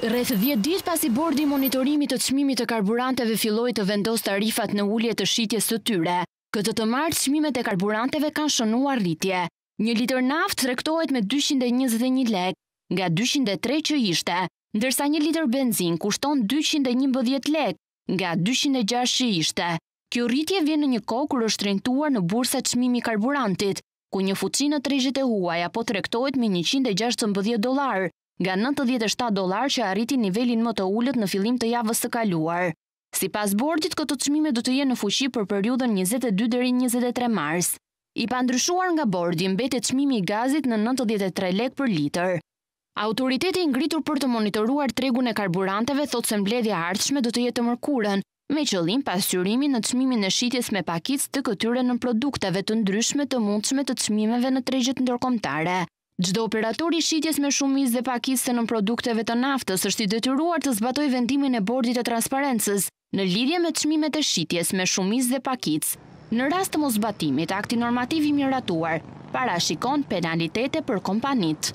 Rreth 10 ditë pasi bordi monitorimit të çmimit të karburanteve filloi të vendos tarifat në ulje të shitjes së tyre. Këtë të marrë çmimet e karburanteve kanë shënuar rritje. Një litër naft rektohet me 221 lek, nga 203 që ishte, ndërsa një litër benzin kushton 211 lek, nga 206 që ishte. Kjo rritje vjen në një kohë kur është rrentuar në bursa çmimi karburantit, ku një fuçi në tregjet e huaj apo tregtohet me 116 dollar, nga 97 dolar që arriti nivelin më të ullët në filim të javës të kaluar. Si pas bordit, këto të qmime do të je në fushi për periudën 22-23 mars. I pa ndryshuar nga bordi, mbet e të qmimi i gazit në 93 lek për liter. Autoriteti ngritur për të monitoruar tregun e karburanteve thotë se mbledhja ardhshme do të jetë të mërkurën, me qëllim pasyrimi në të qmimi në shqitjes me pakic të këtyre në produkteve të ndryshme të mundshme të qmimeve në tregjet ndorkomtare. Gjdo operatori shqytjes me shumis dhe pakiste në produkteve të naftës është i detyruar të zbatoj vendimin e bordit të transparentës në lidhje me të shmimet e shqytjes me shumis dhe pakic. Në rast të mos zbatimit, akti normativ i miratuar, para shikon penalitete për kompanit.